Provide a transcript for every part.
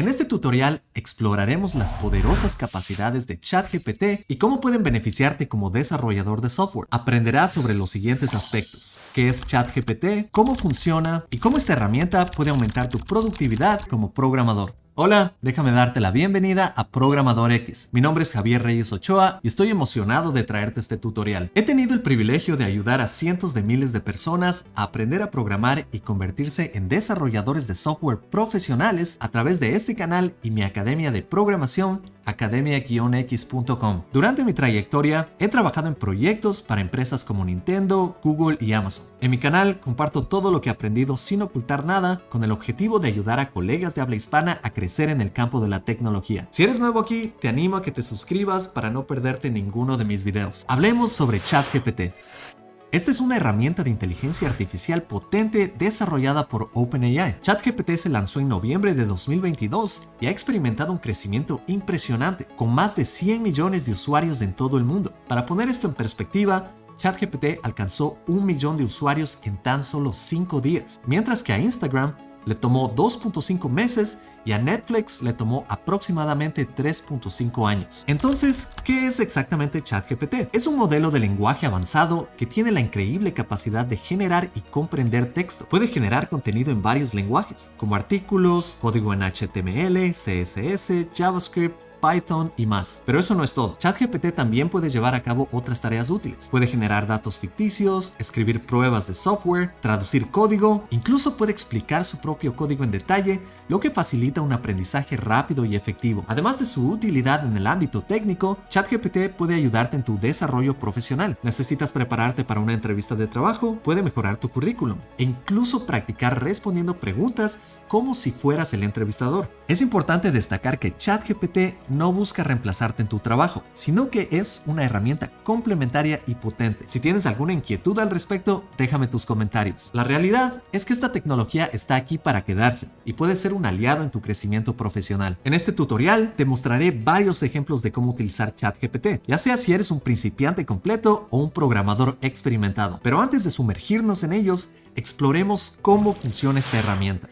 En este tutorial exploraremos las poderosas capacidades de ChatGPT y cómo pueden beneficiarte como desarrollador de software. Aprenderás sobre los siguientes aspectos, qué es ChatGPT, cómo funciona y cómo esta herramienta puede aumentar tu productividad como programador. Hola, déjame darte la bienvenida a Programador X. Mi nombre es Javier Reyes Ochoa y estoy emocionado de traerte este tutorial. He tenido el privilegio de ayudar a cientos de miles de personas a aprender a programar y convertirse en desarrolladores de software profesionales a través de este canal y mi academia de programación academia-x.com. Durante mi trayectoria he trabajado en proyectos para empresas como Nintendo, Google y Amazon. En mi canal comparto todo lo que he aprendido sin ocultar nada con el objetivo de ayudar a colegas de habla hispana a crecer en el campo de la tecnología. Si eres nuevo aquí, te animo a que te suscribas para no perderte ninguno de mis videos. Hablemos sobre ChatGPT. Esta es una herramienta de inteligencia artificial potente desarrollada por OpenAI. ChatGPT se lanzó en noviembre de 2022 y ha experimentado un crecimiento impresionante, con más de 100 millones de usuarios en todo el mundo. Para poner esto en perspectiva, ChatGPT alcanzó un millón de usuarios en tan solo 5 días, mientras que a Instagram le tomó 2.5 meses y a Netflix le tomó aproximadamente 3.5 años. Entonces, ¿qué es exactamente ChatGPT? Es un modelo de lenguaje avanzado que tiene la increíble capacidad de generar y comprender texto. Puede generar contenido en varios lenguajes, como artículos, código en HTML, CSS, JavaScript, Python y más. Pero eso no es todo. ChatGPT también puede llevar a cabo otras tareas útiles. Puede generar datos ficticios, escribir pruebas de software, traducir código, incluso puede explicar su propio código en detalle lo que facilita un aprendizaje rápido y efectivo. Además de su utilidad en el ámbito técnico, ChatGPT puede ayudarte en tu desarrollo profesional. ¿Necesitas prepararte para una entrevista de trabajo? Puede mejorar tu currículum e incluso practicar respondiendo preguntas como si fueras el entrevistador. Es importante destacar que ChatGPT no busca reemplazarte en tu trabajo, sino que es una herramienta complementaria y potente. Si tienes alguna inquietud al respecto, déjame tus comentarios. La realidad es que esta tecnología está aquí para quedarse y puede ser un aliado en tu crecimiento profesional. En este tutorial te mostraré varios ejemplos de cómo utilizar ChatGPT, ya sea si eres un principiante completo o un programador experimentado. Pero antes de sumergirnos en ellos, exploremos cómo funciona esta herramienta.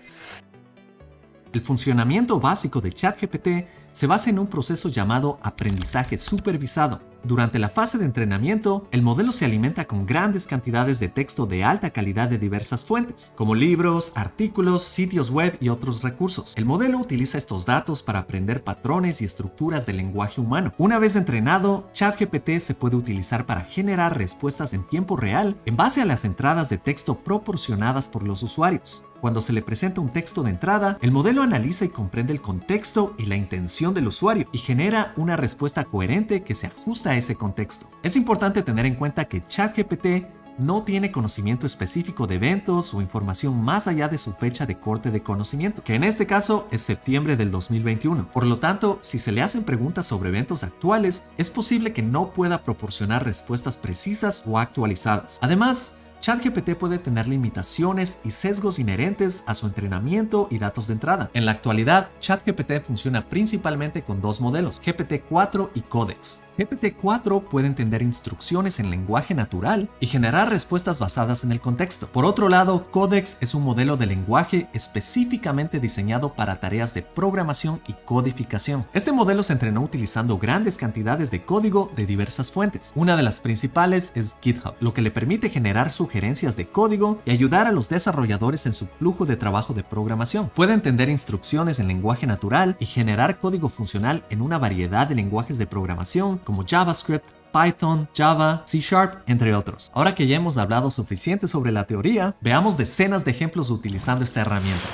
El funcionamiento básico de ChatGPT se basa en un proceso llamado aprendizaje supervisado, durante la fase de entrenamiento, el modelo se alimenta con grandes cantidades de texto de alta calidad de diversas fuentes, como libros, artículos, sitios web y otros recursos. El modelo utiliza estos datos para aprender patrones y estructuras del lenguaje humano. Una vez entrenado, ChatGPT se puede utilizar para generar respuestas en tiempo real en base a las entradas de texto proporcionadas por los usuarios. Cuando se le presenta un texto de entrada, el modelo analiza y comprende el contexto y la intención del usuario y genera una respuesta coherente que se ajusta ese contexto. Es importante tener en cuenta que ChatGPT no tiene conocimiento específico de eventos o información más allá de su fecha de corte de conocimiento, que en este caso es septiembre del 2021. Por lo tanto, si se le hacen preguntas sobre eventos actuales, es posible que no pueda proporcionar respuestas precisas o actualizadas. Además, ChatGPT puede tener limitaciones y sesgos inherentes a su entrenamiento y datos de entrada. En la actualidad, ChatGPT funciona principalmente con dos modelos, GPT-4 y Codex. GPT-4 puede entender instrucciones en lenguaje natural y generar respuestas basadas en el contexto. Por otro lado, Codex es un modelo de lenguaje específicamente diseñado para tareas de programación y codificación. Este modelo se entrenó utilizando grandes cantidades de código de diversas fuentes. Una de las principales es GitHub, lo que le permite generar sugerencias de código y ayudar a los desarrolladores en su flujo de trabajo de programación. Puede entender instrucciones en lenguaje natural y generar código funcional en una variedad de lenguajes de programación como JavaScript, Python, Java, C Sharp, entre otros. Ahora que ya hemos hablado suficiente sobre la teoría, veamos decenas de ejemplos utilizando esta herramienta.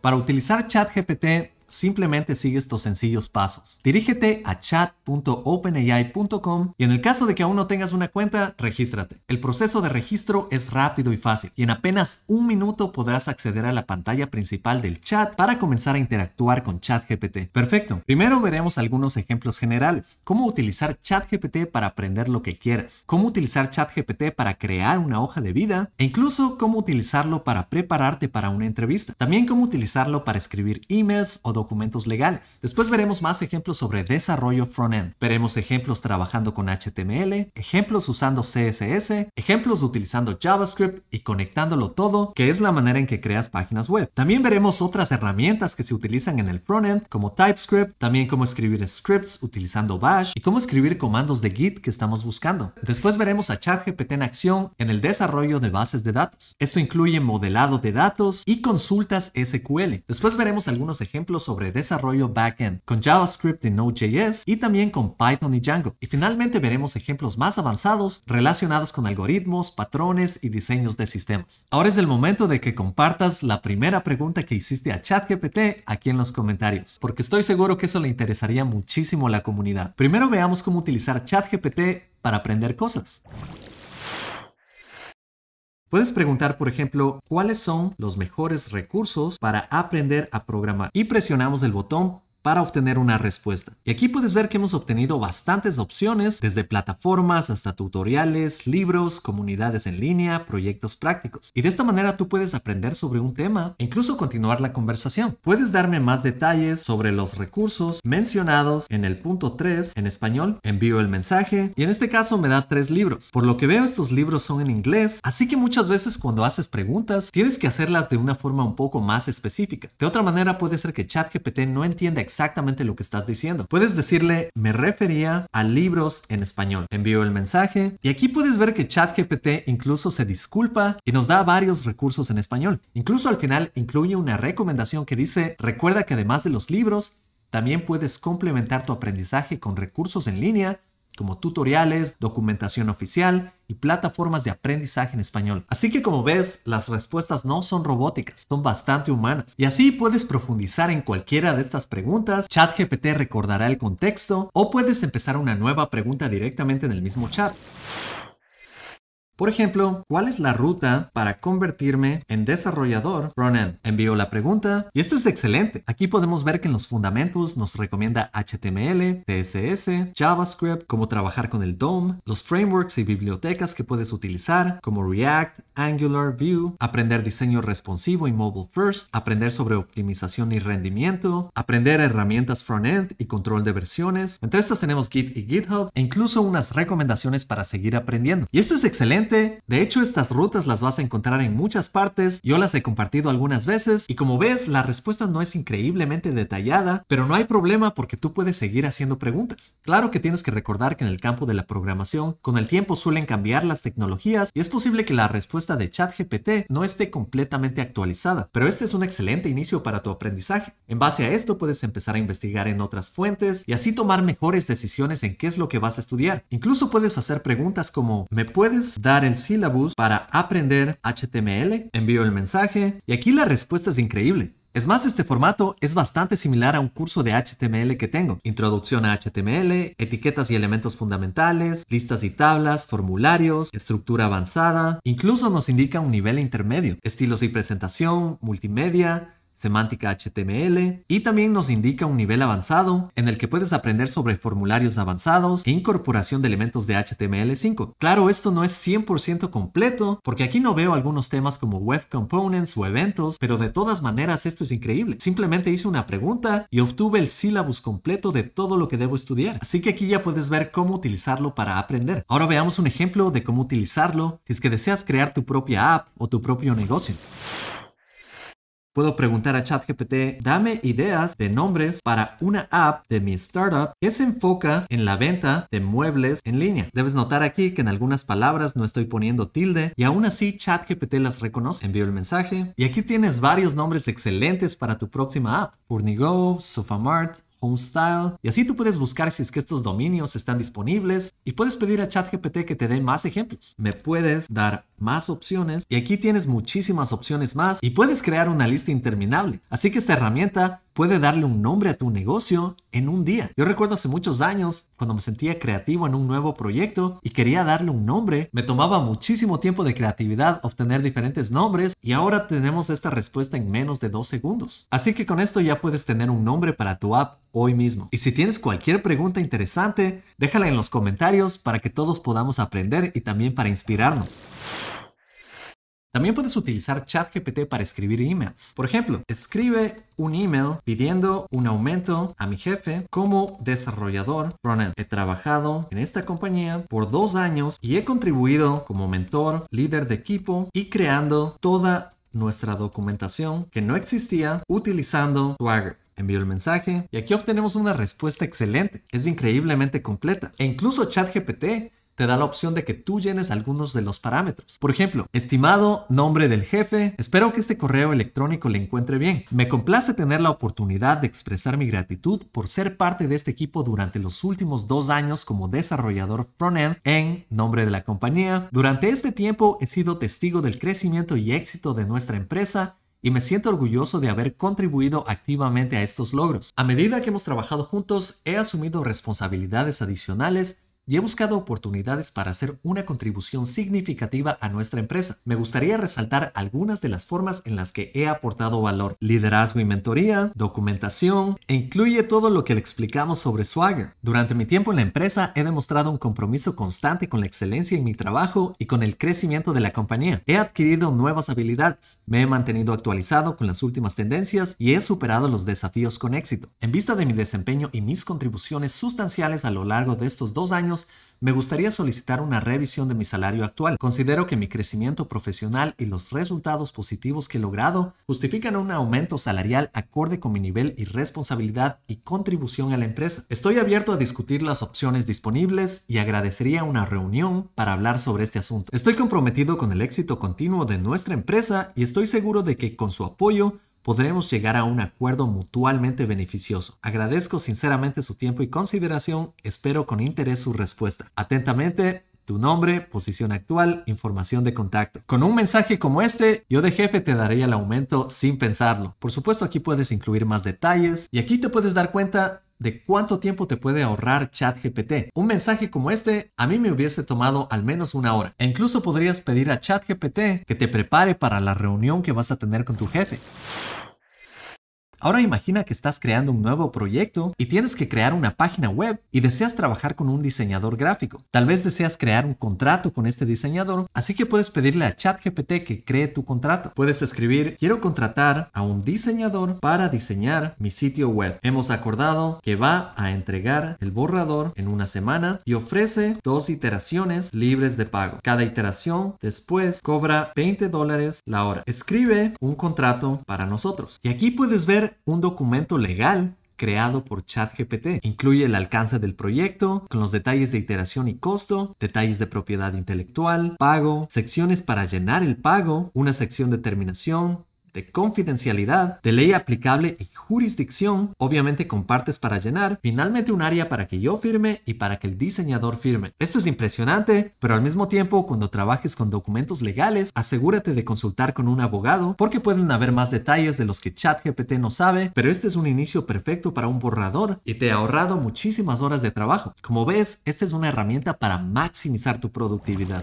Para utilizar ChatGPT simplemente sigue estos sencillos pasos. Dirígete a chat.openai.com y en el caso de que aún no tengas una cuenta, regístrate. El proceso de registro es rápido y fácil y en apenas un minuto podrás acceder a la pantalla principal del chat para comenzar a interactuar con ChatGPT. Perfecto. Primero veremos algunos ejemplos generales. Cómo utilizar ChatGPT para aprender lo que quieras. Cómo utilizar ChatGPT para crear una hoja de vida e incluso cómo utilizarlo para prepararte para una entrevista. También cómo utilizarlo para escribir emails o documentos legales. Después veremos más ejemplos sobre desarrollo front-end. Veremos ejemplos trabajando con HTML, ejemplos usando CSS, ejemplos utilizando JavaScript y conectándolo todo, que es la manera en que creas páginas web. También veremos otras herramientas que se utilizan en el front-end como TypeScript, también cómo escribir scripts utilizando Bash y cómo escribir comandos de Git que estamos buscando. Después veremos a ChatGPT en acción en el desarrollo de bases de datos. Esto incluye modelado de datos y consultas SQL. Después veremos algunos ejemplos sobre desarrollo backend con JavaScript y Node.js y también con Python y Django. Y finalmente veremos ejemplos más avanzados relacionados con algoritmos, patrones y diseños de sistemas. Ahora es el momento de que compartas la primera pregunta que hiciste a ChatGPT aquí en los comentarios, porque estoy seguro que eso le interesaría muchísimo a la comunidad. Primero veamos cómo utilizar ChatGPT para aprender cosas. Puedes preguntar, por ejemplo, cuáles son los mejores recursos para aprender a programar y presionamos el botón para obtener una respuesta. Y aquí puedes ver que hemos obtenido bastantes opciones, desde plataformas hasta tutoriales, libros, comunidades en línea, proyectos prácticos. Y de esta manera tú puedes aprender sobre un tema e incluso continuar la conversación. Puedes darme más detalles sobre los recursos mencionados en el punto 3 en español, envío el mensaje y en este caso me da tres libros. Por lo que veo estos libros son en inglés, así que muchas veces cuando haces preguntas tienes que hacerlas de una forma un poco más específica. De otra manera puede ser que ChatGPT no entienda exactamente exactamente lo que estás diciendo. Puedes decirle, me refería a libros en español. Envío el mensaje y aquí puedes ver que ChatGPT incluso se disculpa y nos da varios recursos en español. Incluso al final incluye una recomendación que dice, recuerda que además de los libros, también puedes complementar tu aprendizaje con recursos en línea como tutoriales, documentación oficial y plataformas de aprendizaje en español. Así que como ves, las respuestas no son robóticas, son bastante humanas. Y así puedes profundizar en cualquiera de estas preguntas, ChatGPT recordará el contexto o puedes empezar una nueva pregunta directamente en el mismo chat. Por ejemplo, ¿cuál es la ruta para convertirme en desarrollador frontend? Envío la pregunta y esto es excelente. Aquí podemos ver que en los fundamentos nos recomienda HTML, CSS, JavaScript, cómo trabajar con el DOM, los frameworks y bibliotecas que puedes utilizar como React, Angular, Vue, aprender diseño responsivo y mobile first, aprender sobre optimización y rendimiento, aprender herramientas frontend y control de versiones. Entre estas tenemos Git y GitHub e incluso unas recomendaciones para seguir aprendiendo. Y esto es excelente de hecho, estas rutas las vas a encontrar en muchas partes, yo las he compartido algunas veces y como ves, la respuesta no es increíblemente detallada, pero no hay problema porque tú puedes seguir haciendo preguntas. Claro que tienes que recordar que en el campo de la programación, con el tiempo suelen cambiar las tecnologías y es posible que la respuesta de ChatGPT no esté completamente actualizada, pero este es un excelente inicio para tu aprendizaje. En base a esto puedes empezar a investigar en otras fuentes y así tomar mejores decisiones en qué es lo que vas a estudiar. Incluso puedes hacer preguntas como ¿me puedes dar el Syllabus para aprender HTML, envío el mensaje y aquí la respuesta es increíble. Es más, este formato es bastante similar a un curso de HTML que tengo. Introducción a HTML, etiquetas y elementos fundamentales, listas y tablas, formularios, estructura avanzada. Incluso nos indica un nivel intermedio, estilos y presentación, multimedia, semántica HTML y también nos indica un nivel avanzado en el que puedes aprender sobre formularios avanzados e incorporación de elementos de HTML5. Claro, esto no es 100% completo porque aquí no veo algunos temas como web components o eventos, pero de todas maneras esto es increíble. Simplemente hice una pregunta y obtuve el sílabus completo de todo lo que debo estudiar. Así que aquí ya puedes ver cómo utilizarlo para aprender. Ahora veamos un ejemplo de cómo utilizarlo si es que deseas crear tu propia app o tu propio negocio. Puedo preguntar a ChatGPT, dame ideas de nombres para una app de mi startup que se enfoca en la venta de muebles en línea. Debes notar aquí que en algunas palabras no estoy poniendo tilde y aún así ChatGPT las reconoce. Envío el mensaje y aquí tienes varios nombres excelentes para tu próxima app. Furnigo, Sofamart, Homestyle. Y así tú puedes buscar si es que estos dominios están disponibles y puedes pedir a ChatGPT que te dé más ejemplos. Me puedes dar más opciones y aquí tienes muchísimas opciones más y puedes crear una lista interminable. Así que esta herramienta puede darle un nombre a tu negocio en un día. Yo recuerdo hace muchos años cuando me sentía creativo en un nuevo proyecto y quería darle un nombre, me tomaba muchísimo tiempo de creatividad obtener diferentes nombres y ahora tenemos esta respuesta en menos de dos segundos. Así que con esto ya puedes tener un nombre para tu app hoy mismo. Y si tienes cualquier pregunta interesante, déjala en los comentarios para que todos podamos aprender y también para inspirarnos. También puedes utilizar ChatGPT para escribir emails. Por ejemplo, escribe un email pidiendo un aumento a mi jefe como desarrollador frontend. He trabajado en esta compañía por dos años y he contribuido como mentor, líder de equipo y creando toda nuestra documentación que no existía utilizando Swagger. Envío el mensaje y aquí obtenemos una respuesta excelente. Es increíblemente completa. E incluso ChatGPT te da la opción de que tú llenes algunos de los parámetros. Por ejemplo, estimado nombre del jefe, espero que este correo electrónico le encuentre bien. Me complace tener la oportunidad de expresar mi gratitud por ser parte de este equipo durante los últimos dos años como desarrollador frontend en nombre de la compañía. Durante este tiempo he sido testigo del crecimiento y éxito de nuestra empresa y me siento orgulloso de haber contribuido activamente a estos logros. A medida que hemos trabajado juntos, he asumido responsabilidades adicionales y he buscado oportunidades para hacer una contribución significativa a nuestra empresa. Me gustaría resaltar algunas de las formas en las que he aportado valor. Liderazgo y mentoría, documentación, e incluye todo lo que le explicamos sobre Swagger. Durante mi tiempo en la empresa he demostrado un compromiso constante con la excelencia en mi trabajo y con el crecimiento de la compañía. He adquirido nuevas habilidades, me he mantenido actualizado con las últimas tendencias y he superado los desafíos con éxito. En vista de mi desempeño y mis contribuciones sustanciales a lo largo de estos dos años, me gustaría solicitar una revisión de mi salario actual. Considero que mi crecimiento profesional y los resultados positivos que he logrado justifican un aumento salarial acorde con mi nivel y responsabilidad y contribución a la empresa. Estoy abierto a discutir las opciones disponibles y agradecería una reunión para hablar sobre este asunto. Estoy comprometido con el éxito continuo de nuestra empresa y estoy seguro de que con su apoyo podremos llegar a un acuerdo mutualmente beneficioso. Agradezco sinceramente su tiempo y consideración, espero con interés su respuesta. Atentamente, tu nombre, posición actual, información de contacto. Con un mensaje como este, yo de jefe te daría el aumento sin pensarlo. Por supuesto, aquí puedes incluir más detalles y aquí te puedes dar cuenta de cuánto tiempo te puede ahorrar ChatGPT. Un mensaje como este a mí me hubiese tomado al menos una hora. E incluso podrías pedir a ChatGPT que te prepare para la reunión que vas a tener con tu jefe. Ahora imagina que estás creando un nuevo proyecto y tienes que crear una página web y deseas trabajar con un diseñador gráfico. Tal vez deseas crear un contrato con este diseñador, así que puedes pedirle a ChatGPT que cree tu contrato. Puedes escribir, quiero contratar a un diseñador para diseñar mi sitio web. Hemos acordado que va a entregar el borrador en una semana y ofrece dos iteraciones libres de pago. Cada iteración después cobra 20 dólares la hora. Escribe un contrato para nosotros. Y aquí puedes ver un documento legal creado por ChatGPT. Incluye el alcance del proyecto, con los detalles de iteración y costo, detalles de propiedad intelectual, pago, secciones para llenar el pago, una sección de terminación, de confidencialidad, de ley aplicable y jurisdicción, obviamente con partes para llenar, finalmente un área para que yo firme y para que el diseñador firme. Esto es impresionante, pero al mismo tiempo cuando trabajes con documentos legales, asegúrate de consultar con un abogado porque pueden haber más detalles de los que ChatGPT no sabe, pero este es un inicio perfecto para un borrador y te ha ahorrado muchísimas horas de trabajo. Como ves, esta es una herramienta para maximizar tu productividad.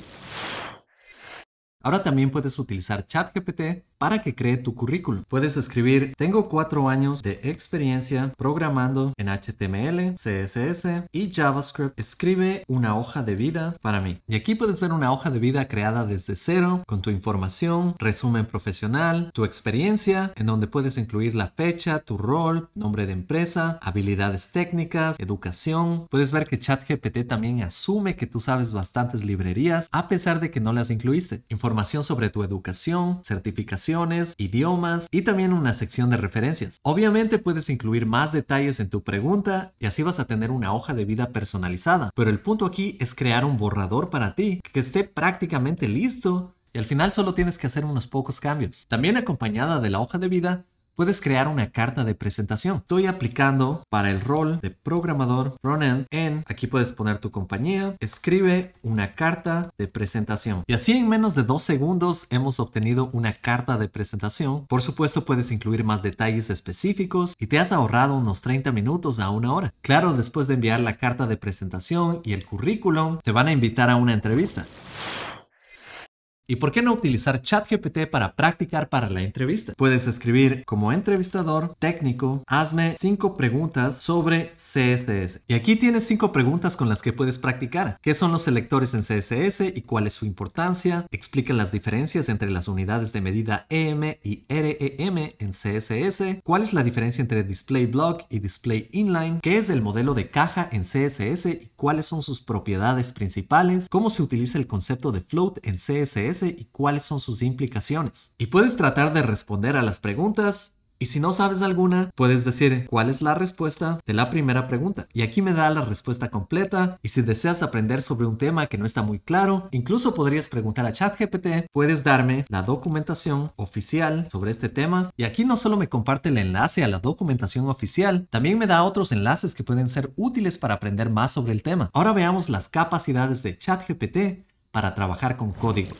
Ahora también puedes utilizar ChatGPT para que cree tu currículum. Puedes escribir, tengo cuatro años de experiencia programando en HTML, CSS y JavaScript. Escribe una hoja de vida para mí. Y aquí puedes ver una hoja de vida creada desde cero, con tu información, resumen profesional, tu experiencia, en donde puedes incluir la fecha, tu rol, nombre de empresa, habilidades técnicas, educación. Puedes ver que ChatGPT también asume que tú sabes bastantes librerías, a pesar de que no las incluiste información sobre tu educación, certificaciones, idiomas y también una sección de referencias. Obviamente puedes incluir más detalles en tu pregunta y así vas a tener una hoja de vida personalizada, pero el punto aquí es crear un borrador para ti que esté prácticamente listo y al final solo tienes que hacer unos pocos cambios. También acompañada de la hoja de vida, puedes crear una carta de presentación. Estoy aplicando para el rol de programador frontend en, aquí puedes poner tu compañía, escribe una carta de presentación. Y así en menos de dos segundos hemos obtenido una carta de presentación. Por supuesto puedes incluir más detalles específicos y te has ahorrado unos 30 minutos a una hora. Claro, después de enviar la carta de presentación y el currículum, te van a invitar a una entrevista. ¿Y por qué no utilizar ChatGPT para practicar para la entrevista? Puedes escribir como entrevistador técnico, hazme 5 preguntas sobre CSS. Y aquí tienes 5 preguntas con las que puedes practicar. ¿Qué son los selectores en CSS y cuál es su importancia? Explica las diferencias entre las unidades de medida EM y REM en CSS. ¿Cuál es la diferencia entre display block y display inline? ¿Qué es el modelo de caja en CSS y cuáles son sus propiedades principales? ¿Cómo se utiliza el concepto de float en CSS? y cuáles son sus implicaciones. Y puedes tratar de responder a las preguntas y si no sabes alguna, puedes decir cuál es la respuesta de la primera pregunta. Y aquí me da la respuesta completa. Y si deseas aprender sobre un tema que no está muy claro, incluso podrías preguntar a ChatGPT, puedes darme la documentación oficial sobre este tema. Y aquí no solo me comparte el enlace a la documentación oficial, también me da otros enlaces que pueden ser útiles para aprender más sobre el tema. Ahora veamos las capacidades de ChatGPT para trabajar con código.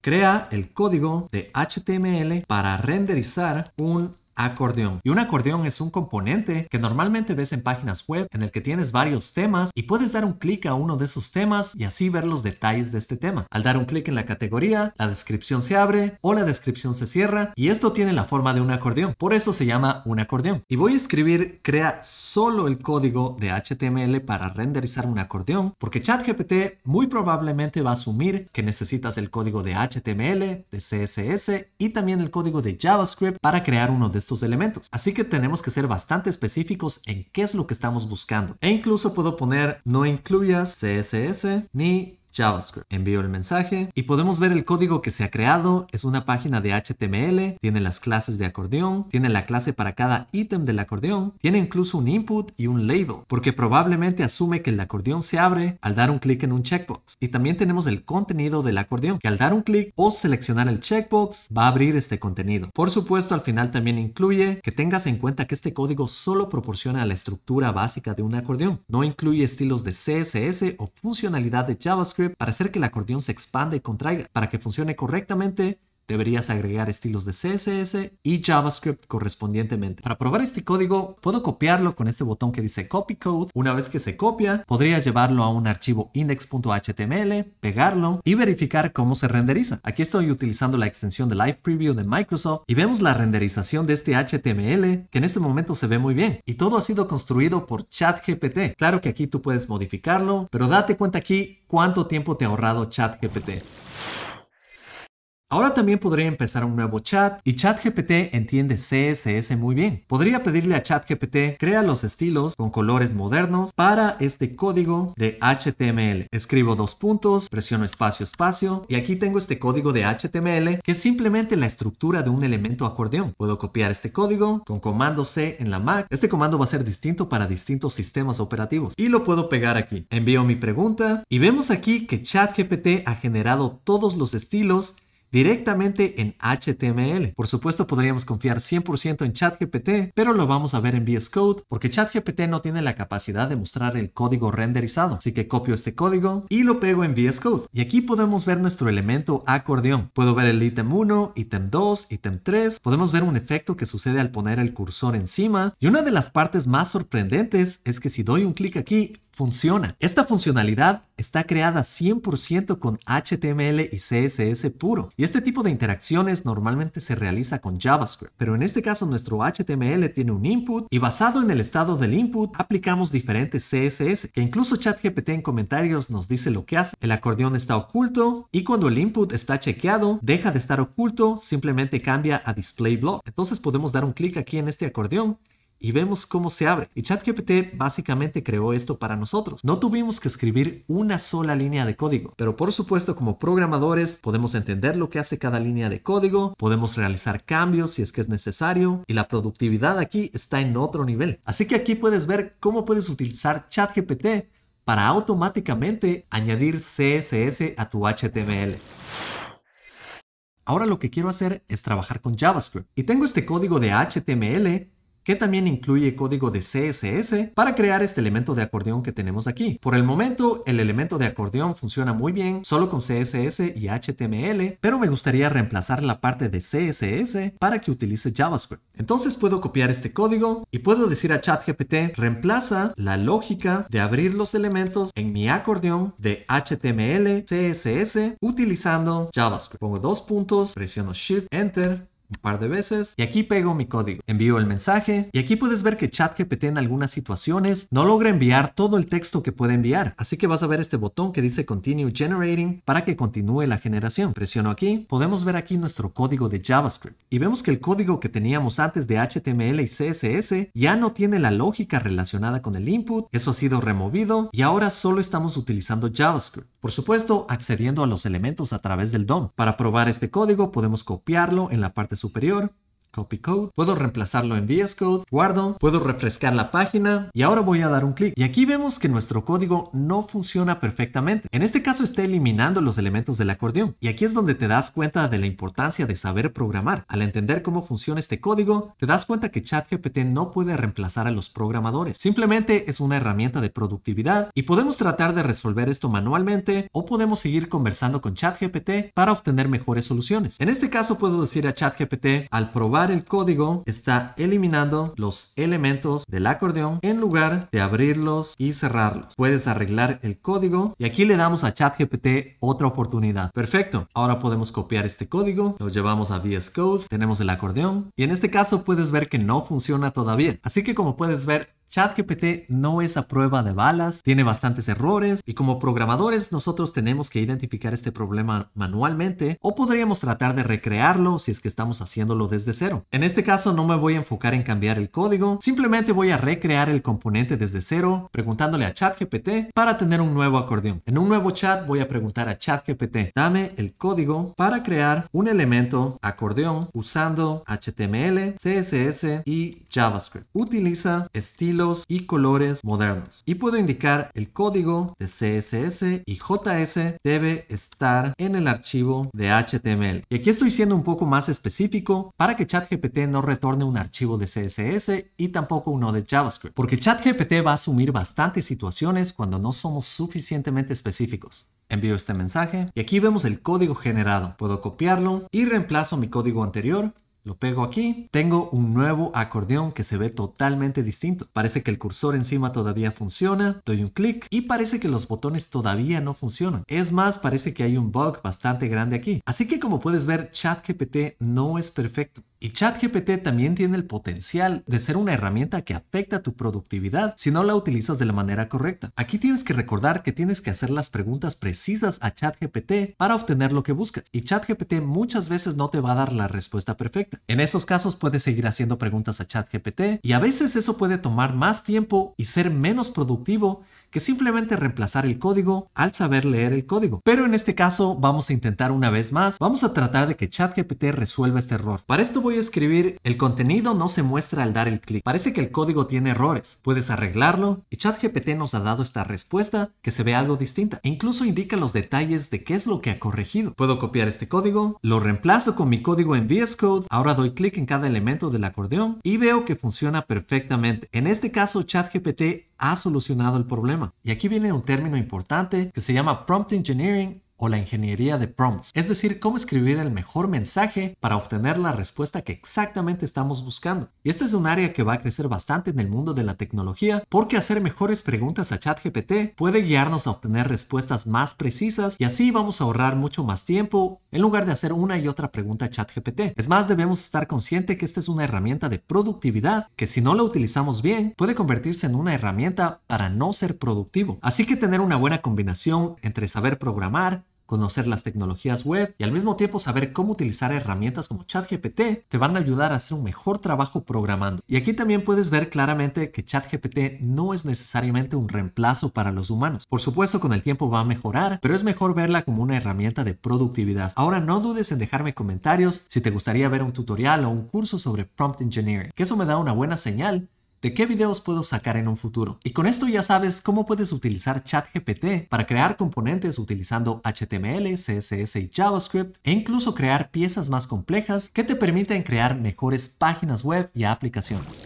Crea el código de HTML para renderizar un acordeón. Y un acordeón es un componente que normalmente ves en páginas web en el que tienes varios temas y puedes dar un clic a uno de esos temas y así ver los detalles de este tema. Al dar un clic en la categoría, la descripción se abre o la descripción se cierra y esto tiene la forma de un acordeón. Por eso se llama un acordeón. Y voy a escribir crea solo el código de HTML para renderizar un acordeón porque ChatGPT muy probablemente va a asumir que necesitas el código de HTML, de CSS y también el código de JavaScript para crear uno de estos elementos. Así que tenemos que ser bastante específicos en qué es lo que estamos buscando. E incluso puedo poner no incluyas CSS ni JavaScript. Envío el mensaje y podemos ver el código que se ha creado. Es una página de HTML, tiene las clases de acordeón, tiene la clase para cada ítem del acordeón, tiene incluso un input y un label, porque probablemente asume que el acordeón se abre al dar un clic en un checkbox. Y también tenemos el contenido del acordeón, que al dar un clic o seleccionar el checkbox va a abrir este contenido. Por supuesto, al final también incluye que tengas en cuenta que este código solo proporciona la estructura básica de un acordeón, no incluye estilos de CSS o funcionalidad de JavaScript para hacer que el acordeón se expanda y contraiga para que funcione correctamente Deberías agregar estilos de CSS y JavaScript correspondientemente. Para probar este código, puedo copiarlo con este botón que dice Copy Code. Una vez que se copia, podría llevarlo a un archivo index.html, pegarlo y verificar cómo se renderiza. Aquí estoy utilizando la extensión de Live Preview de Microsoft y vemos la renderización de este HTML que en este momento se ve muy bien. Y todo ha sido construido por ChatGPT. Claro que aquí tú puedes modificarlo, pero date cuenta aquí cuánto tiempo te ha ahorrado ChatGPT. Ahora también podría empezar un nuevo chat y ChatGPT entiende CSS muy bien. Podría pedirle a ChatGPT crea los estilos con colores modernos para este código de HTML. Escribo dos puntos, presiono espacio espacio y aquí tengo este código de HTML que es simplemente la estructura de un elemento acordeón. Puedo copiar este código con comando C en la Mac. Este comando va a ser distinto para distintos sistemas operativos y lo puedo pegar aquí. Envío mi pregunta y vemos aquí que ChatGPT ha generado todos los estilos directamente en HTML. Por supuesto podríamos confiar 100% en ChatGPT, pero lo vamos a ver en VS Code porque ChatGPT no tiene la capacidad de mostrar el código renderizado. Así que copio este código y lo pego en VS Code. Y aquí podemos ver nuestro elemento acordeón. Puedo ver el ítem 1, ítem 2, ítem 3. Podemos ver un efecto que sucede al poner el cursor encima. Y una de las partes más sorprendentes es que si doy un clic aquí, funciona. Esta funcionalidad está creada 100% con HTML y CSS puro, y este tipo de interacciones normalmente se realiza con JavaScript, pero en este caso nuestro HTML tiene un input y basado en el estado del input aplicamos diferentes CSS, que incluso ChatGPT en comentarios nos dice lo que hace. El acordeón está oculto y cuando el input está chequeado, deja de estar oculto, simplemente cambia a display block. Entonces podemos dar un clic aquí en este acordeón y vemos cómo se abre. Y ChatGPT básicamente creó esto para nosotros. No tuvimos que escribir una sola línea de código, pero por supuesto como programadores podemos entender lo que hace cada línea de código, podemos realizar cambios si es que es necesario y la productividad aquí está en otro nivel. Así que aquí puedes ver cómo puedes utilizar ChatGPT para automáticamente añadir CSS a tu HTML. Ahora lo que quiero hacer es trabajar con JavaScript y tengo este código de HTML que también incluye código de CSS para crear este elemento de acordeón que tenemos aquí. Por el momento, el elemento de acordeón funciona muy bien solo con CSS y HTML, pero me gustaría reemplazar la parte de CSS para que utilice JavaScript. Entonces puedo copiar este código y puedo decir a ChatGPT, reemplaza la lógica de abrir los elementos en mi acordeón de HTML, CSS, utilizando JavaScript. Pongo dos puntos, presiono Shift, Enter, un par de veces y aquí pego mi código. Envío el mensaje y aquí puedes ver que ChatGPT en algunas situaciones no logra enviar todo el texto que puede enviar. Así que vas a ver este botón que dice Continue Generating para que continúe la generación. Presiono aquí, podemos ver aquí nuestro código de JavaScript y vemos que el código que teníamos antes de HTML y CSS ya no tiene la lógica relacionada con el input, eso ha sido removido y ahora solo estamos utilizando JavaScript. Por supuesto, accediendo a los elementos a través del DOM. Para probar este código podemos copiarlo en la parte superior copy code, puedo reemplazarlo en VS Code, guardo, puedo refrescar la página y ahora voy a dar un clic. Y aquí vemos que nuestro código no funciona perfectamente. En este caso está eliminando los elementos del acordeón. Y aquí es donde te das cuenta de la importancia de saber programar. Al entender cómo funciona este código, te das cuenta que ChatGPT no puede reemplazar a los programadores. Simplemente es una herramienta de productividad y podemos tratar de resolver esto manualmente o podemos seguir conversando con ChatGPT para obtener mejores soluciones. En este caso puedo decir a ChatGPT al probar el código, está eliminando los elementos del acordeón en lugar de abrirlos y cerrarlos. Puedes arreglar el código y aquí le damos a ChatGPT otra oportunidad. Perfecto. Ahora podemos copiar este código, lo llevamos a VS Code, tenemos el acordeón y en este caso puedes ver que no funciona todavía. Así que como puedes ver, ChatGPT no es a prueba de balas, tiene bastantes errores y como programadores nosotros tenemos que identificar este problema manualmente o podríamos tratar de recrearlo si es que estamos haciéndolo desde cero. En este caso no me voy a enfocar en cambiar el código, simplemente voy a recrear el componente desde cero preguntándole a ChatGPT para tener un nuevo acordeón. En un nuevo chat voy a preguntar a ChatGPT, dame el código para crear un elemento acordeón usando HTML, CSS y JavaScript. Utiliza estilo y colores modernos. Y puedo indicar el código de CSS y JS debe estar en el archivo de HTML. Y aquí estoy siendo un poco más específico para que ChatGPT no retorne un archivo de CSS y tampoco uno de JavaScript. Porque ChatGPT va a asumir bastantes situaciones cuando no somos suficientemente específicos. Envío este mensaje y aquí vemos el código generado. Puedo copiarlo y reemplazo mi código anterior lo pego aquí, tengo un nuevo acordeón que se ve totalmente distinto. Parece que el cursor encima todavía funciona, doy un clic y parece que los botones todavía no funcionan. Es más, parece que hay un bug bastante grande aquí. Así que como puedes ver, ChatGPT no es perfecto. Y ChatGPT también tiene el potencial de ser una herramienta que afecta tu productividad si no la utilizas de la manera correcta. Aquí tienes que recordar que tienes que hacer las preguntas precisas a ChatGPT para obtener lo que buscas. Y ChatGPT muchas veces no te va a dar la respuesta perfecta. En esos casos puedes seguir haciendo preguntas a ChatGPT y a veces eso puede tomar más tiempo y ser menos productivo que simplemente reemplazar el código al saber leer el código. Pero en este caso vamos a intentar una vez más, vamos a tratar de que ChatGPT resuelva este error. Para esto voy a escribir, el contenido no se muestra al dar el clic. Parece que el código tiene errores, puedes arreglarlo y ChatGPT nos ha dado esta respuesta que se ve algo distinta e incluso indica los detalles de qué es lo que ha corregido. Puedo copiar este código, lo reemplazo con mi código en VS Code, ahora doy clic en cada elemento del acordeón y veo que funciona perfectamente. En este caso ChatGPT ha solucionado el problema. Y aquí viene un término importante que se llama prompt engineering o la ingeniería de prompts, es decir, cómo escribir el mejor mensaje para obtener la respuesta que exactamente estamos buscando. Y este es un área que va a crecer bastante en el mundo de la tecnología porque hacer mejores preguntas a ChatGPT puede guiarnos a obtener respuestas más precisas y así vamos a ahorrar mucho más tiempo en lugar de hacer una y otra pregunta a ChatGPT. Es más, debemos estar consciente que esta es una herramienta de productividad que si no la utilizamos bien puede convertirse en una herramienta para no ser productivo. Así que tener una buena combinación entre saber programar, Conocer las tecnologías web y al mismo tiempo saber cómo utilizar herramientas como ChatGPT te van a ayudar a hacer un mejor trabajo programando. Y aquí también puedes ver claramente que ChatGPT no es necesariamente un reemplazo para los humanos. Por supuesto, con el tiempo va a mejorar, pero es mejor verla como una herramienta de productividad. Ahora no dudes en dejarme comentarios si te gustaría ver un tutorial o un curso sobre prompt engineering, que eso me da una buena señal de qué videos puedo sacar en un futuro. Y con esto ya sabes cómo puedes utilizar ChatGPT para crear componentes utilizando HTML, CSS y JavaScript e incluso crear piezas más complejas que te permiten crear mejores páginas web y aplicaciones.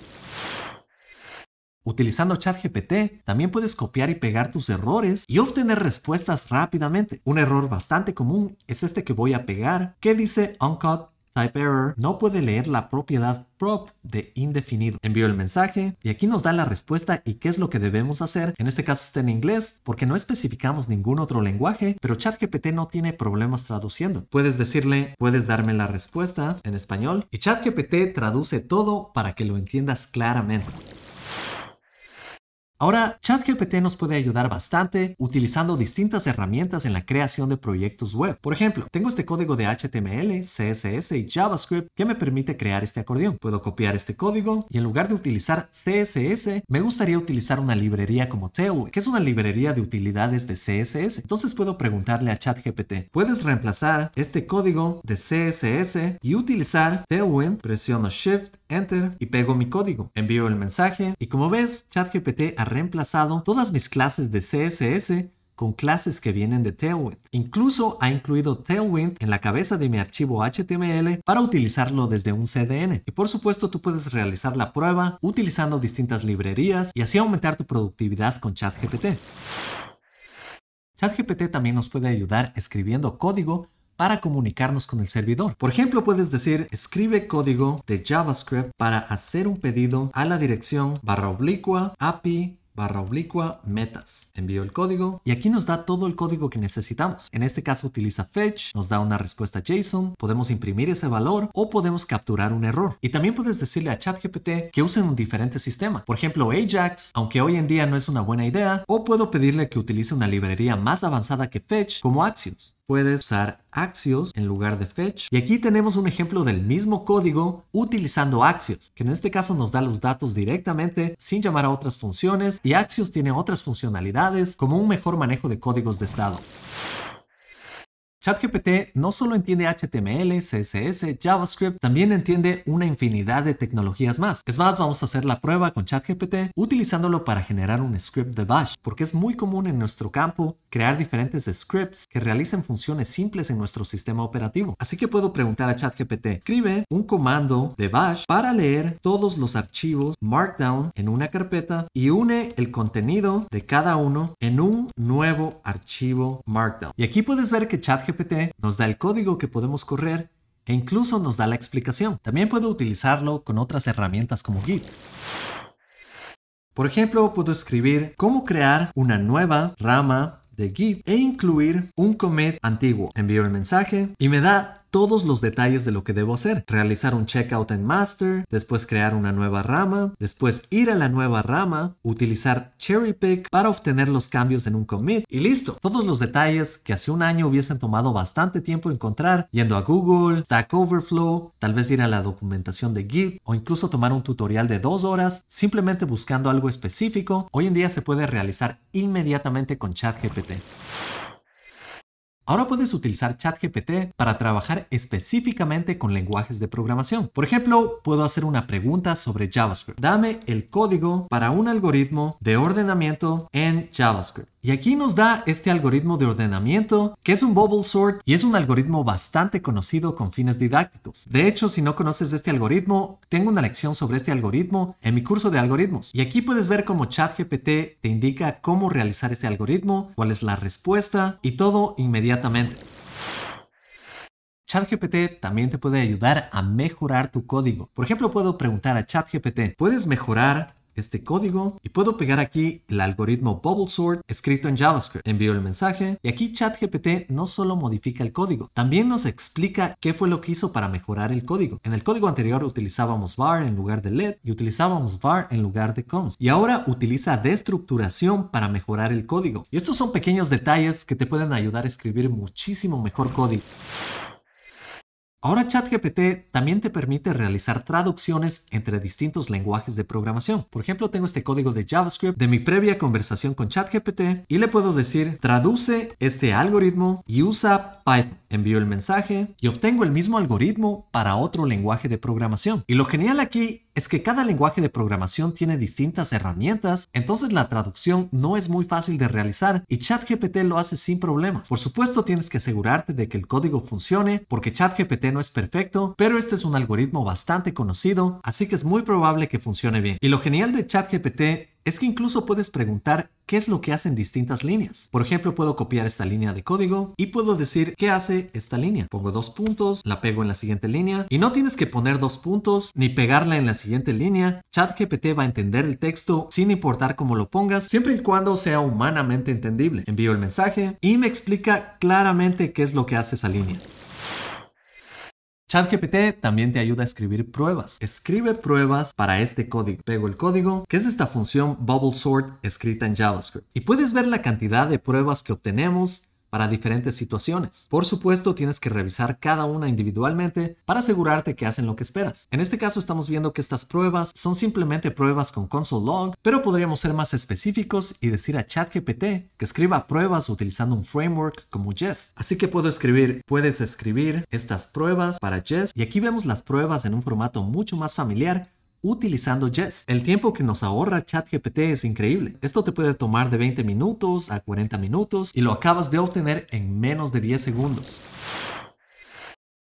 Utilizando ChatGPT, también puedes copiar y pegar tus errores y obtener respuestas rápidamente. Un error bastante común es este que voy a pegar, que dice uncut error, no puede leer la propiedad prop de indefinido. Envío el mensaje y aquí nos da la respuesta y qué es lo que debemos hacer. En este caso está en inglés porque no especificamos ningún otro lenguaje, pero ChatGPT no tiene problemas traduciendo. Puedes decirle, puedes darme la respuesta en español y ChatGPT traduce todo para que lo entiendas claramente. Ahora, ChatGPT nos puede ayudar bastante utilizando distintas herramientas en la creación de proyectos web. Por ejemplo, tengo este código de HTML, CSS y JavaScript que me permite crear este acordeón. Puedo copiar este código y en lugar de utilizar CSS, me gustaría utilizar una librería como Tailwind, que es una librería de utilidades de CSS. Entonces puedo preguntarle a ChatGPT, ¿puedes reemplazar este código de CSS y utilizar Tailwind? Presiono Shift, Enter y pego mi código. Envío el mensaje y como ves, ChatGPT reemplazado todas mis clases de CSS con clases que vienen de Tailwind. Incluso ha incluido Tailwind en la cabeza de mi archivo HTML para utilizarlo desde un CDN. Y por supuesto tú puedes realizar la prueba utilizando distintas librerías y así aumentar tu productividad con ChatGPT. ChatGPT también nos puede ayudar escribiendo código para comunicarnos con el servidor. Por ejemplo, puedes decir, escribe código de JavaScript para hacer un pedido a la dirección barra oblicua api barra oblicua metas. Envío el código y aquí nos da todo el código que necesitamos. En este caso utiliza fetch, nos da una respuesta JSON, podemos imprimir ese valor o podemos capturar un error. Y también puedes decirle a ChatGPT que usen un diferente sistema. Por ejemplo, Ajax, aunque hoy en día no es una buena idea, o puedo pedirle que utilice una librería más avanzada que fetch como Axios. Puedes usar Axios en lugar de Fetch. Y aquí tenemos un ejemplo del mismo código utilizando Axios, que en este caso nos da los datos directamente sin llamar a otras funciones y Axios tiene otras funcionalidades como un mejor manejo de códigos de estado. ChatGPT no solo entiende HTML, CSS, JavaScript, también entiende una infinidad de tecnologías más. Es más, vamos a hacer la prueba con ChatGPT utilizándolo para generar un script de bash, porque es muy común en nuestro campo crear diferentes scripts que realicen funciones simples en nuestro sistema operativo. Así que puedo preguntar a ChatGPT, escribe un comando de bash para leer todos los archivos Markdown en una carpeta y une el contenido de cada uno en un nuevo archivo Markdown. Y aquí puedes ver que ChatGPT GPT nos da el código que podemos correr e incluso nos da la explicación. También puedo utilizarlo con otras herramientas como Git. Por ejemplo, puedo escribir cómo crear una nueva rama de Git e incluir un commit antiguo. Envío el mensaje y me da todos los detalles de lo que debo hacer. Realizar un checkout en master, después crear una nueva rama, después ir a la nueva rama, utilizar cherry pick para obtener los cambios en un commit y listo. Todos los detalles que hace un año hubiesen tomado bastante tiempo encontrar yendo a Google, Stack Overflow, tal vez ir a la documentación de Git o incluso tomar un tutorial de dos horas simplemente buscando algo específico, hoy en día se puede realizar inmediatamente con ChatGPT. Ahora puedes utilizar ChatGPT para trabajar específicamente con lenguajes de programación. Por ejemplo, puedo hacer una pregunta sobre JavaScript. Dame el código para un algoritmo de ordenamiento en JavaScript. Y aquí nos da este algoritmo de ordenamiento, que es un bubble sort y es un algoritmo bastante conocido con fines didácticos. De hecho, si no conoces este algoritmo, tengo una lección sobre este algoritmo en mi curso de algoritmos. Y aquí puedes ver cómo ChatGPT te indica cómo realizar este algoritmo, cuál es la respuesta y todo inmediatamente ChatGPT también te puede ayudar a mejorar tu código. Por ejemplo, puedo preguntar a ChatGPT, ¿puedes mejorar este código y puedo pegar aquí el algoritmo Bubble Sort escrito en JavaScript. Envío el mensaje y aquí ChatGPT no solo modifica el código, también nos explica qué fue lo que hizo para mejorar el código. En el código anterior utilizábamos var en lugar de let y utilizábamos var en lugar de const. Y ahora utiliza destructuración para mejorar el código. Y estos son pequeños detalles que te pueden ayudar a escribir muchísimo mejor código. Ahora ChatGPT también te permite realizar traducciones entre distintos lenguajes de programación. Por ejemplo, tengo este código de JavaScript de mi previa conversación con ChatGPT y le puedo decir, traduce este algoritmo y usa Python. Envío el mensaje y obtengo el mismo algoritmo para otro lenguaje de programación. Y lo genial aquí es que cada lenguaje de programación tiene distintas herramientas, entonces la traducción no es muy fácil de realizar y ChatGPT lo hace sin problemas. Por supuesto, tienes que asegurarte de que el código funcione porque ChatGPT no es perfecto, pero este es un algoritmo bastante conocido, así que es muy probable que funcione bien. Y lo genial de ChatGPT es que incluso puedes preguntar qué es lo que hacen distintas líneas. Por ejemplo, puedo copiar esta línea de código y puedo decir qué hace esta línea. Pongo dos puntos, la pego en la siguiente línea y no tienes que poner dos puntos ni pegarla en la siguiente línea. ChatGPT va a entender el texto sin importar cómo lo pongas, siempre y cuando sea humanamente entendible. Envío el mensaje y me explica claramente qué es lo que hace esa línea. ChatGPT también te ayuda a escribir pruebas. Escribe pruebas para este código. Pego el código, que es esta función bubble sort escrita en JavaScript. Y puedes ver la cantidad de pruebas que obtenemos para diferentes situaciones. Por supuesto, tienes que revisar cada una individualmente para asegurarte que hacen lo que esperas. En este caso estamos viendo que estas pruebas son simplemente pruebas con console.log, log, pero podríamos ser más específicos y decir a ChatGPT que escriba pruebas utilizando un framework como Jest. Así que puedo escribir, puedes escribir estas pruebas para Jest y aquí vemos las pruebas en un formato mucho más familiar utilizando Jest. El tiempo que nos ahorra ChatGPT es increíble. Esto te puede tomar de 20 minutos a 40 minutos y lo acabas de obtener en menos de 10 segundos.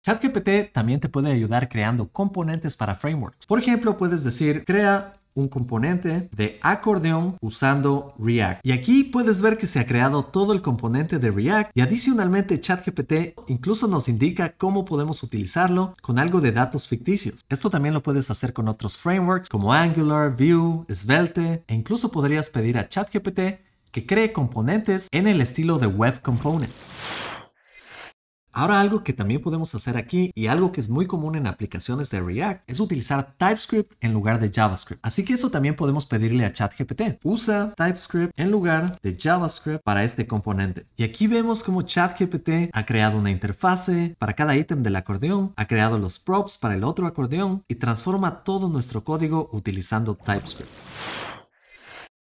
ChatGPT también te puede ayudar creando componentes para frameworks. Por ejemplo, puedes decir, crea un componente de acordeón usando React. Y aquí puedes ver que se ha creado todo el componente de React y adicionalmente ChatGPT incluso nos indica cómo podemos utilizarlo con algo de datos ficticios. Esto también lo puedes hacer con otros frameworks como Angular, Vue, Svelte e incluso podrías pedir a ChatGPT que cree componentes en el estilo de Web Component. Ahora algo que también podemos hacer aquí y algo que es muy común en aplicaciones de React es utilizar TypeScript en lugar de JavaScript. Así que eso también podemos pedirle a ChatGPT. Usa TypeScript en lugar de JavaScript para este componente. Y aquí vemos cómo ChatGPT ha creado una interfase para cada ítem del acordeón, ha creado los props para el otro acordeón y transforma todo nuestro código utilizando TypeScript.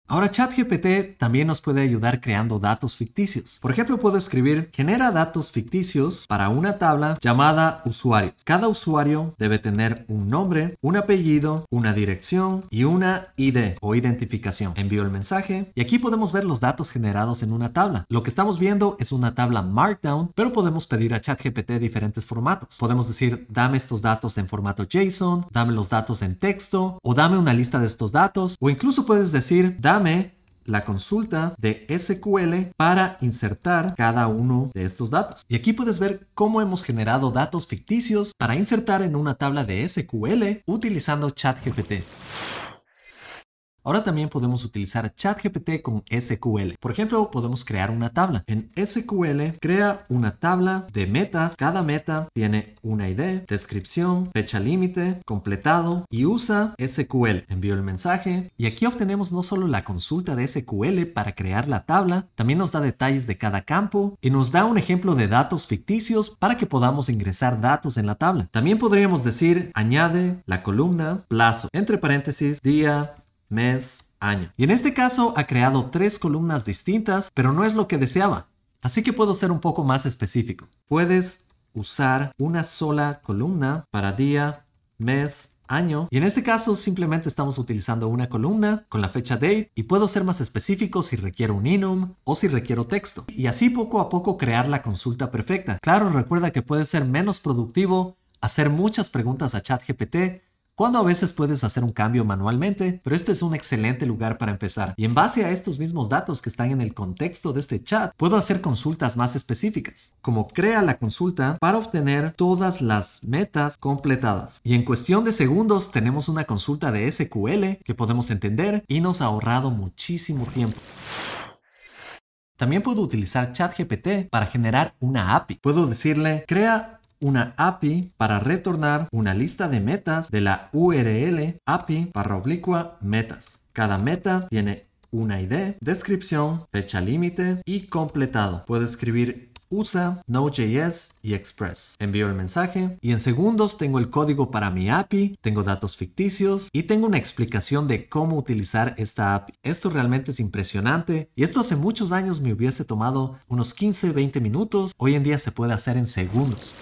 Ahora ChatGPT también nos puede ayudar creando datos ficticios. Por ejemplo, puedo escribir genera datos ficticios para una tabla llamada usuario. Cada usuario debe tener un nombre, un apellido, una dirección y una ID o identificación. Envío el mensaje y aquí podemos ver los datos generados en una tabla. Lo que estamos viendo es una tabla Markdown, pero podemos pedir a ChatGPT diferentes formatos. Podemos decir, dame estos datos en formato JSON, dame los datos en texto o dame una lista de estos datos o incluso puedes decir, dame llame la consulta de SQL para insertar cada uno de estos datos. Y aquí puedes ver cómo hemos generado datos ficticios para insertar en una tabla de SQL utilizando ChatGPT. Ahora también podemos utilizar ChatGPT con SQL. Por ejemplo, podemos crear una tabla. En SQL, crea una tabla de metas. Cada meta tiene una ID, descripción, fecha límite, completado y usa SQL. Envío el mensaje y aquí obtenemos no solo la consulta de SQL para crear la tabla, también nos da detalles de cada campo y nos da un ejemplo de datos ficticios para que podamos ingresar datos en la tabla. También podríamos decir añade la columna plazo, entre paréntesis, día, mes, año. Y en este caso ha creado tres columnas distintas, pero no es lo que deseaba. Así que puedo ser un poco más específico. Puedes usar una sola columna para día, mes, año. Y en este caso simplemente estamos utilizando una columna con la fecha date y puedo ser más específico si requiero un inum o si requiero texto. Y así poco a poco crear la consulta perfecta. Claro, recuerda que puede ser menos productivo hacer muchas preguntas a ChatGPT cuando a veces puedes hacer un cambio manualmente, pero este es un excelente lugar para empezar. Y en base a estos mismos datos que están en el contexto de este chat, puedo hacer consultas más específicas, como crea la consulta para obtener todas las metas completadas. Y en cuestión de segundos tenemos una consulta de SQL que podemos entender y nos ha ahorrado muchísimo tiempo. También puedo utilizar ChatGPT para generar una API. Puedo decirle, crea una API para retornar una lista de metas de la URL API para oblicua metas. Cada meta tiene una ID, descripción, fecha límite y completado. Puedo escribir usa Node.js y Express. Envío el mensaje y en segundos tengo el código para mi API, tengo datos ficticios y tengo una explicación de cómo utilizar esta API. Esto realmente es impresionante y esto hace muchos años me hubiese tomado unos 15-20 minutos. Hoy en día se puede hacer en segundos.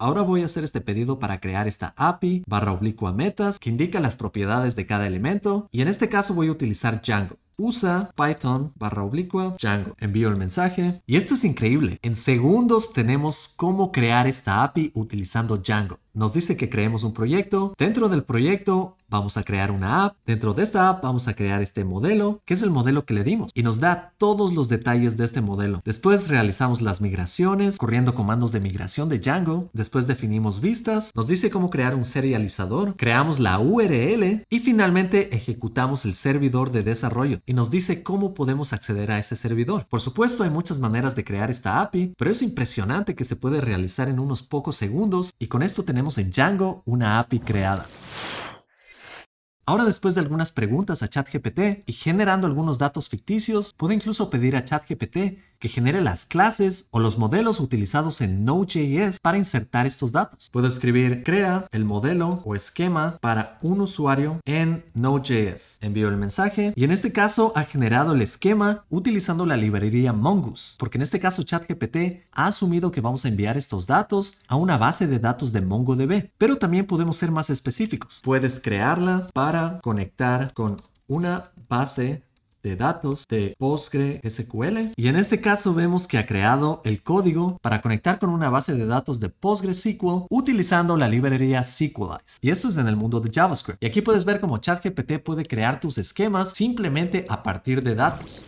Ahora voy a hacer este pedido para crear esta API barra oblicua metas que indica las propiedades de cada elemento y en este caso voy a utilizar Django usa Python barra oblicua Django. Envío el mensaje y esto es increíble. En segundos tenemos cómo crear esta API utilizando Django. Nos dice que creemos un proyecto. Dentro del proyecto vamos a crear una app. Dentro de esta app vamos a crear este modelo, que es el modelo que le dimos. Y nos da todos los detalles de este modelo. Después realizamos las migraciones, corriendo comandos de migración de Django. Después definimos vistas. Nos dice cómo crear un serializador. Creamos la URL. Y finalmente ejecutamos el servidor de desarrollo y nos dice cómo podemos acceder a ese servidor. Por supuesto, hay muchas maneras de crear esta API, pero es impresionante que se puede realizar en unos pocos segundos y con esto tenemos en Django una API creada. Ahora después de algunas preguntas a ChatGPT y generando algunos datos ficticios, puedo incluso pedir a ChatGPT que genere las clases o los modelos utilizados en Node.js para insertar estos datos. Puedo escribir crea el modelo o esquema para un usuario en Node.js. Envío el mensaje y en este caso ha generado el esquema utilizando la librería Mongoose, porque en este caso ChatGPT ha asumido que vamos a enviar estos datos a una base de datos de MongoDB, pero también podemos ser más específicos. Puedes crearla para conectar con una base de datos de PostgreSQL y en este caso vemos que ha creado el código para conectar con una base de datos de PostgreSQL utilizando la librería SQLize. Y esto es en el mundo de JavaScript. Y aquí puedes ver cómo ChatGPT puede crear tus esquemas simplemente a partir de datos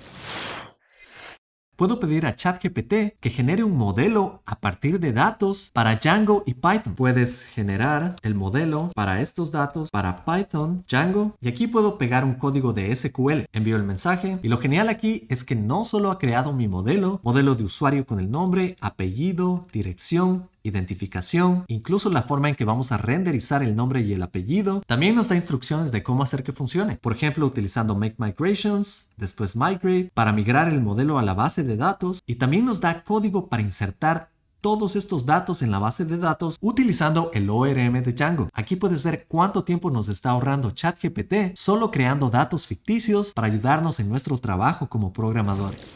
puedo pedir a ChatGPT que genere un modelo a partir de datos para Django y Python. Puedes generar el modelo para estos datos para Python, Django y aquí puedo pegar un código de SQL. Envío el mensaje y lo genial aquí es que no solo ha creado mi modelo, modelo de usuario con el nombre, apellido, dirección, identificación, incluso la forma en que vamos a renderizar el nombre y el apellido. También nos da instrucciones de cómo hacer que funcione, por ejemplo utilizando make migrations, después migrate, para migrar el modelo a la base de datos y también nos da código para insertar todos estos datos en la base de datos utilizando el ORM de Django. Aquí puedes ver cuánto tiempo nos está ahorrando ChatGPT solo creando datos ficticios para ayudarnos en nuestro trabajo como programadores.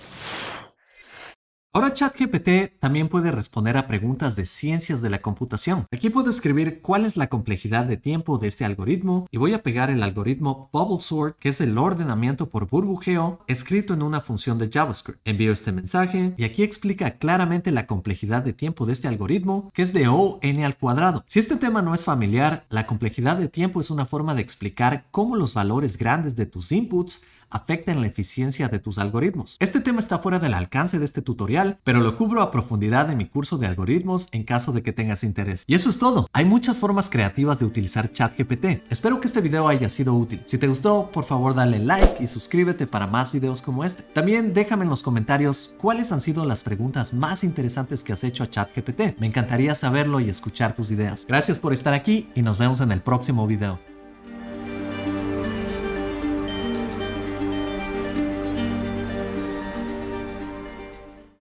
Ahora ChatGPT también puede responder a preguntas de ciencias de la computación. Aquí puedo escribir cuál es la complejidad de tiempo de este algoritmo y voy a pegar el algoritmo Bubble Sort, que es el ordenamiento por burbujeo escrito en una función de JavaScript. Envío este mensaje y aquí explica claramente la complejidad de tiempo de este algoritmo, que es de O n al cuadrado. Si este tema no es familiar, la complejidad de tiempo es una forma de explicar cómo los valores grandes de tus inputs afecten la eficiencia de tus algoritmos. Este tema está fuera del alcance de este tutorial, pero lo cubro a profundidad en mi curso de algoritmos en caso de que tengas interés. Y eso es todo. Hay muchas formas creativas de utilizar ChatGPT. Espero que este video haya sido útil. Si te gustó, por favor dale like y suscríbete para más videos como este. También déjame en los comentarios cuáles han sido las preguntas más interesantes que has hecho a ChatGPT. Me encantaría saberlo y escuchar tus ideas. Gracias por estar aquí y nos vemos en el próximo video.